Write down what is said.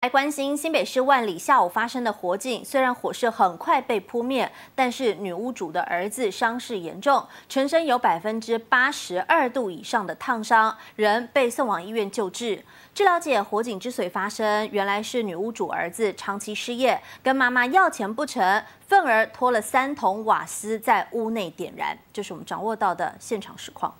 还关心新北市万里下午发生的火警，虽然火势很快被扑灭，但是女屋主的儿子伤势严重，全身有百分之八十二度以上的烫伤，人被送往医院救治。据了解，火警之所以发生，原来是女屋主儿子长期失业，跟妈妈要钱不成，愤而拖了三桶瓦斯在屋内点燃。这是我们掌握到的现场实况。